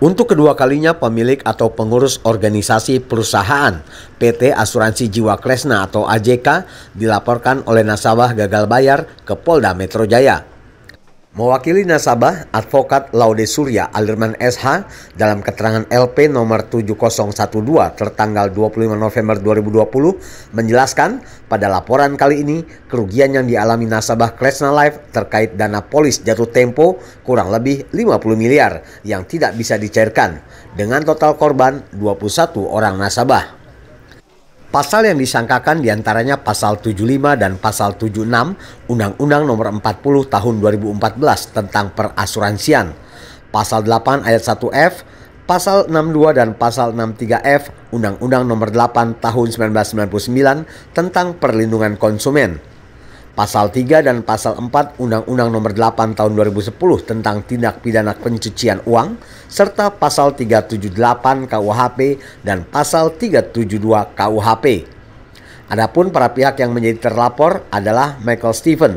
Untuk kedua kalinya pemilik atau pengurus organisasi perusahaan PT Asuransi Jiwa Kresna atau AJK dilaporkan oleh nasabah gagal bayar ke Polda Metro Jaya. Mewakili nasabah, advokat Laude Surya Alirman SH dalam keterangan LP nomor 7012 tertanggal 25 November 2020 menjelaskan pada laporan kali ini kerugian yang dialami nasabah Kresna Life terkait dana polis jatuh tempo kurang lebih 50 miliar yang tidak bisa dicairkan dengan total korban 21 orang nasabah. Pasal yang disangkakan diantaranya Pasal 75 dan Pasal 76 Undang-Undang Nomor 40 Tahun 2014 tentang perasuransian, Pasal 8 Ayat 1F, Pasal 62 dan Pasal 63F Undang-Undang Nomor 8 Tahun 1999 tentang Perlindungan Konsumen pasal 3 dan pasal 4 Undang-Undang Nomor 8 Tahun 2010 tentang tindak pidana pencucian uang serta pasal 378 KUHP dan pasal 372 KUHP. Adapun para pihak yang menjadi terlapor adalah Michael Stephen,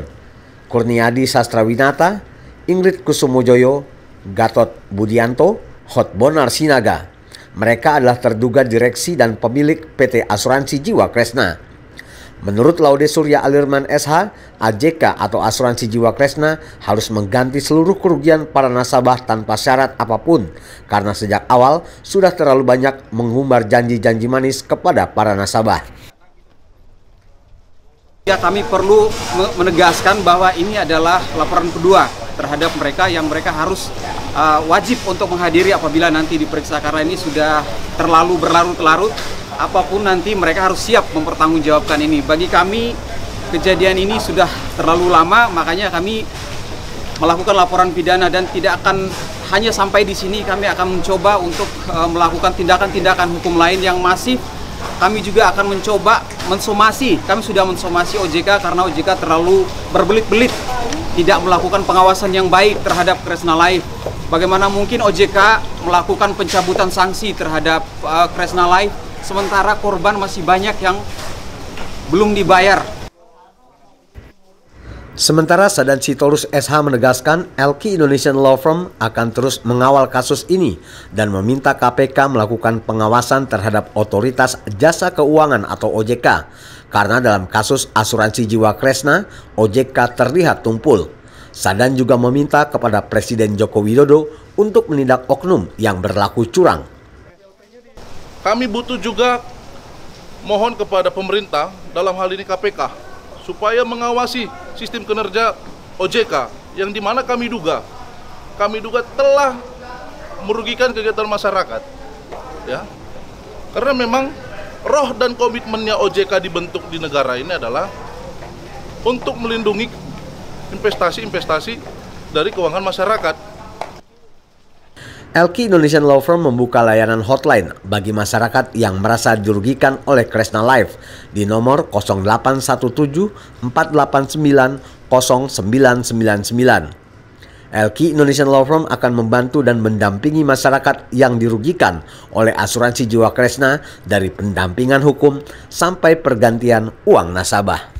Kurniadi Sastrawinata, Ingrid Kusumojoyo, Gatot Budianto, Hot Bonar Sinaga. Mereka adalah terduga direksi dan pemilik PT Asuransi Jiwa Kresna. Menurut Laude Surya Alirman SH, AJK atau asuransi jiwa Kresna harus mengganti seluruh kerugian para nasabah tanpa syarat apapun karena sejak awal sudah terlalu banyak mengumbar janji-janji manis kepada para nasabah. Ya, kami perlu menegaskan bahwa ini adalah laporan kedua terhadap mereka yang mereka harus uh, wajib untuk menghadiri apabila nanti diperiksa karena ini sudah terlalu berlarut-larut apapun nanti mereka harus siap mempertanggungjawabkan ini. Bagi kami kejadian ini sudah terlalu lama, makanya kami melakukan laporan pidana dan tidak akan hanya sampai di sini kami akan mencoba untuk e, melakukan tindakan-tindakan hukum lain yang masih Kami juga akan mencoba mensomasi. Kami sudah mensomasi OJK karena OJK terlalu berbelit-belit tidak melakukan pengawasan yang baik terhadap Kresna Life. Bagaimana mungkin OJK melakukan pencabutan sanksi terhadap uh, Kresna Life sementara korban masih banyak yang belum dibayar. Sementara Sadan Sitorus SH menegaskan LK Indonesian Law Firm akan terus mengawal kasus ini dan meminta KPK melakukan pengawasan terhadap otoritas jasa keuangan atau OJK karena dalam kasus asuransi jiwa Kresna OJK terlihat tumpul. Sadan juga meminta kepada Presiden Joko Widodo untuk menindak oknum yang berlaku curang. Kami butuh juga mohon kepada pemerintah dalam hal ini KPK supaya mengawasi sistem kinerja OJK yang dimana kami duga kami duga telah merugikan kegiatan masyarakat ya karena memang roh dan komitmennya OJK dibentuk di negara ini adalah untuk melindungi investasi-investasi dari keuangan masyarakat LK Indonesian Law Firm membuka layanan hotline bagi masyarakat yang merasa dirugikan oleh Kresna Life di nomor 0817 489 0999. LK Indonesian Law Firm akan membantu dan mendampingi masyarakat yang dirugikan oleh asuransi jiwa Kresna dari pendampingan hukum sampai pergantian uang nasabah.